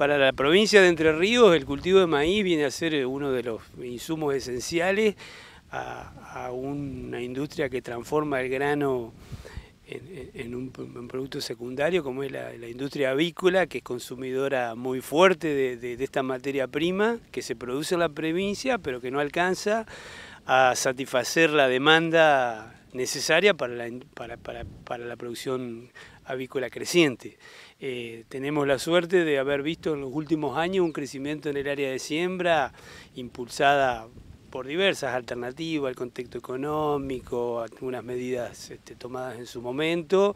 Para la provincia de Entre Ríos, el cultivo de maíz viene a ser eh, uno de los insumos esenciales a, una industria que transforma el grano en, un, producto secundario, como es la, industria avícola, que es consumidora muy fuerte de, esta materia prima, que se produce en la provincia, pero que no alcanza a satisfacer la demanda necesaria para la, para la producción avícola creciente. Eh, tenemos la suerte de haber visto en los últimos años un crecimiento en el área de siembra impulsada por diversas alternativas, al contexto económico, algunas medidas este, tomadas en su momento.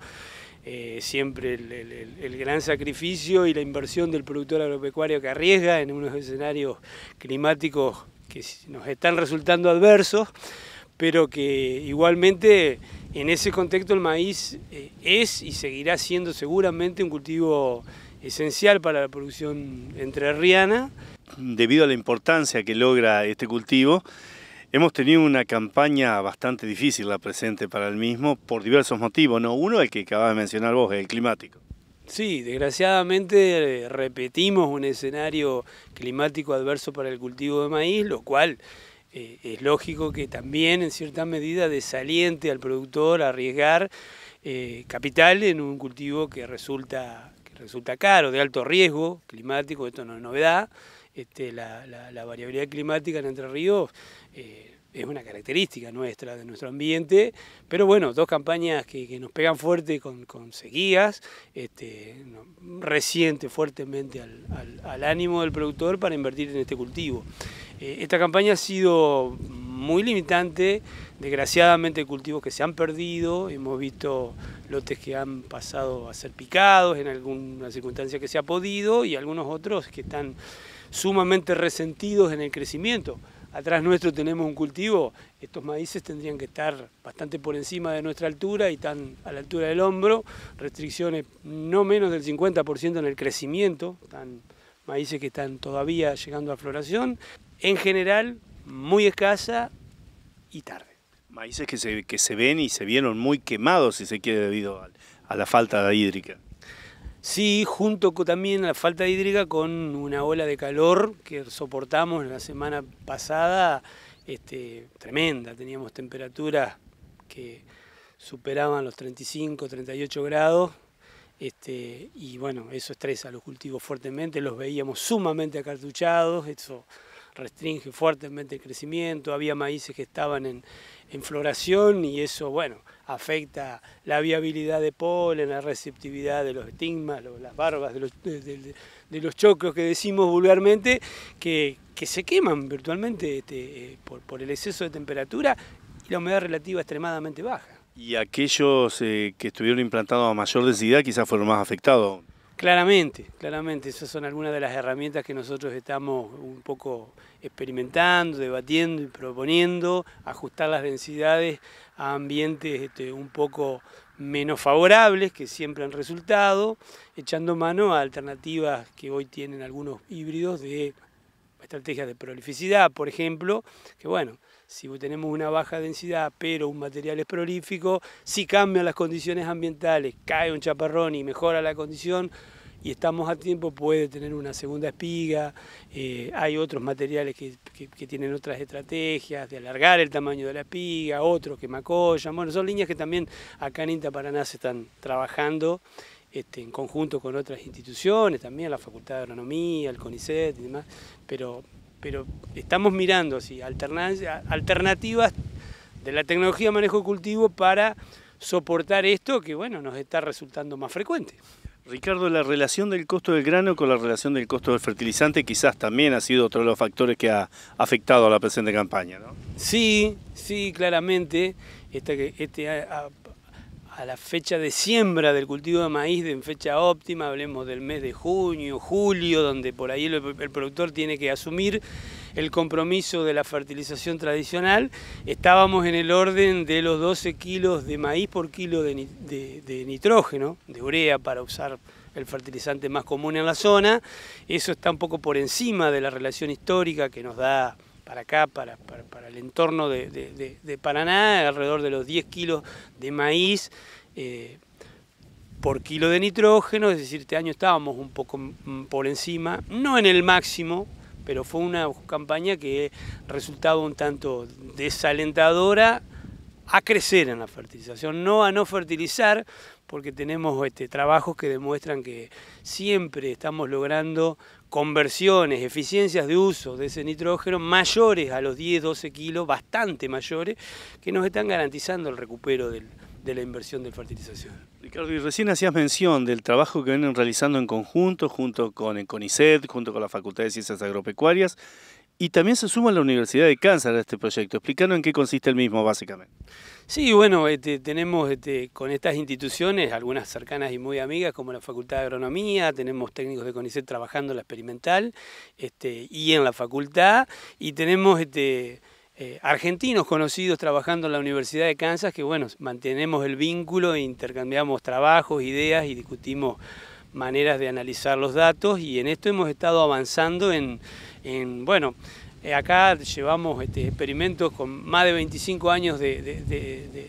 Eh, siempre el, el, gran sacrificio y la inversión del productor agropecuario que arriesga en unos escenarios climáticos que nos están resultando adversos pero que igualmente en ese contexto el maíz eh, es y seguirá siendo seguramente un cultivo esencial para la producción entrerriana. Debido a la importancia que logra este cultivo, hemos tenido una campaña bastante difícil la presente para el mismo por diversos motivos, ¿no? Uno el que acabas de mencionar vos, el climático. Sí, desgraciadamente eh, repetimos un escenario climático adverso para el cultivo de maíz, lo cual eh, es lógico que también en cierta medida desaliente al productor a arriesgar eh, capital en un cultivo que resulta, resulta caro, de alto riesgo climático, esto no es novedad, este, la, variabilidad climática en Entre Ríos eh, es una característica nuestra, de nuestro ambiente, pero bueno, dos campañas que, nos pegan fuerte con, con sequías, este, resiente fuertemente al ánimo del productor para invertir en este cultivo. Eh, esta campaña ha sido muy limitante, desgraciadamente cultivos que se han perdido, hemos visto lotes que han pasado a ser picados en alguna circunstancia que se ha podido y algunos otros que están sumamente resentidos en el crecimiento. Atrás nuestro tenemos un cultivo, estos maíces tendrían que estar bastante por encima de nuestra altura y están a la altura del hombro, restricciones no menos del 50% en el crecimiento, están maíces que están todavía llegando a floración en general muy escasa y tarde. Maíces que se, ven y se vieron muy quemados, si se quiere, debido a, la falta de hídrica. Sí, junto con, también a la falta de hídrica con una ola de calor que soportamos la semana pasada, este, tremenda. Teníamos temperaturas que superaban los 35, 38 grados. Este, y bueno, eso estresa a los cultivos fuertemente, los veíamos sumamente acartuchados, eso restringe fuertemente el crecimiento, había maíces que estaban en, floración y eso, bueno, afecta la viabilidad de polen, la receptividad de los estigmas, las barbas de los, de, los que decimos vulgarmente, que, se queman virtualmente este, eh, por, el exceso de temperatura y la humedad relativa extremadamente baja. Y aquellos eh, que estuvieron implantados a mayor densidad quizás fueron más afectados. Claramente, claramente, esas son algunas de las herramientas que nosotros estamos un poco experimentando, debatiendo y proponiendo, ajustar las densidades a ambientes este, un poco menos favorables que siempre han resultado, echando mano a alternativas que hoy tienen algunos híbridos de estrategias de prolificidad, por ejemplo, que bueno, si tenemos una baja densidad, pero un material es prolífico, si cambian las condiciones ambientales, cae un chaparrón y mejora la condición, y estamos a tiempo, puede tener una segunda espiga, eh, hay otros materiales que, tienen otras estrategias, de alargar el tamaño de la espiga, otros que macollan, bueno, son líneas que también acá en Inta Paraná se están trabajando este, en conjunto con otras instituciones, también la Facultad de Agronomía, el CONICET y demás, pero pero estamos mirando así, alternativas de la tecnología de manejo cultivo para soportar esto que bueno nos está resultando más frecuente. Ricardo, la relación del costo del grano con la relación del costo del fertilizante quizás también ha sido otro de los factores que ha afectado a la presente campaña, ¿no? Sí, sí, claramente. Este, este a la fecha de siembra del cultivo de maíz en fecha óptima, hablemos del mes de junio, julio, donde por ahí el, productor tiene que asumir el compromiso de la fertilización tradicional, estábamos en el orden de los 12 kilos de maíz por kilo de, de nitrógeno, de urea para usar el fertilizante más común en la zona. Eso está un poco por encima de la relación histórica que nos da para acá, para, para, el entorno de, de, de, Paraná, alrededor de los 10 kilos de maíz eh, por kilo de nitrógeno, es decir, este año estábamos un poco mm, por encima, no en el máximo, pero fue una campaña que resultaba un tanto desalentadora a crecer en la fertilización, no a no fertilizar, porque tenemos este, trabajos que demuestran que siempre estamos logrando conversiones, eficiencias de uso de ese nitrógeno mayores a los 10-12 kilos, bastante mayores, que nos están garantizando el recupero de la inversión de fertilización. Ricardo, y recién hacías mención del trabajo que vienen realizando en conjunto, junto con el CONICET, junto con la Facultad de Ciencias Agropecuarias, y también se suma la Universidad de Kansas a este proyecto. Explícanos en qué consiste el mismo, básicamente. Sí, bueno, este, tenemos este, con estas instituciones, algunas cercanas y muy amigas, como la Facultad de Agronomía, tenemos técnicos de CONICET trabajando en la experimental este, y en la facultad, y tenemos... Eh, argentinos conocidos trabajando en la Universidad de Kansas que, bueno, mantenemos el vínculo, e intercambiamos trabajos, ideas y discutimos maneras de analizar los datos y en esto hemos estado avanzando en, bueno, eh, acá llevamos este, experimentos con más de 25 años de,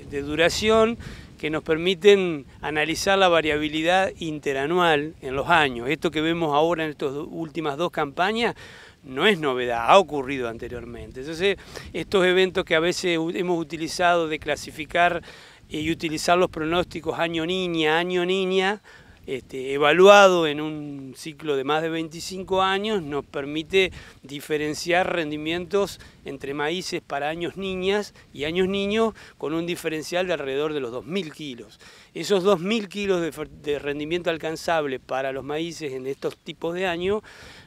de duración que nos permiten analizar la variabilidad interanual en los años. Esto que vemos ahora en estas últimas dos campañas no es novedad, ha ocurrido anteriormente. Entonces, estos eventos que a veces hemos utilizado de clasificar y utilizar los pronósticos año niña, año niña, este, evaluado en un ciclo de más de 25 años, nos permite diferenciar rendimientos entre maíces para años niñas y años niños con un diferencial de alrededor de los 2.000 kilos. Esos 2.000 kilos de, de rendimiento alcanzable para los maíces en estos tipos de años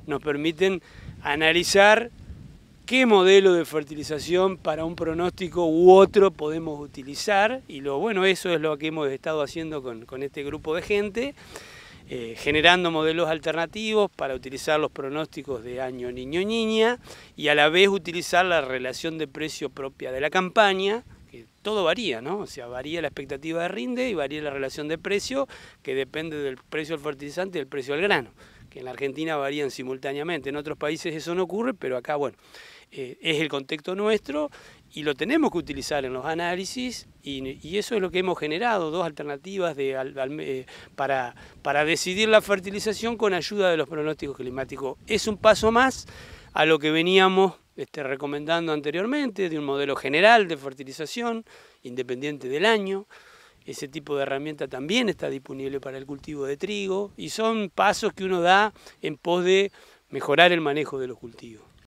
nos permiten analizar qué modelo de fertilización para un pronóstico u otro podemos utilizar y lo bueno, eso es lo que hemos estado haciendo con, este grupo de gente, eh, generando modelos alternativos para utilizar los pronósticos de año niño-niña y a la vez utilizar la relación de precio propia de la campaña, que todo varía, ¿no? O sea, varía la expectativa de rinde y varía la relación de precio, que depende del precio del fertilizante y del precio del grano que en la Argentina varían simultáneamente. En otros países eso no ocurre, pero acá, bueno, eh, es el contexto nuestro y lo tenemos que utilizar en los análisis y, eso es lo que hemos generado, dos alternativas eh, para, para decidir la fertilización con ayuda de los pronósticos climáticos. Es un paso más a lo que veníamos este, recomendando anteriormente, de un modelo general de fertilización, independiente del año. Ese tipo de herramienta también está disponible para el cultivo de trigo y son pasos que uno da en pos de mejorar el manejo de los cultivos.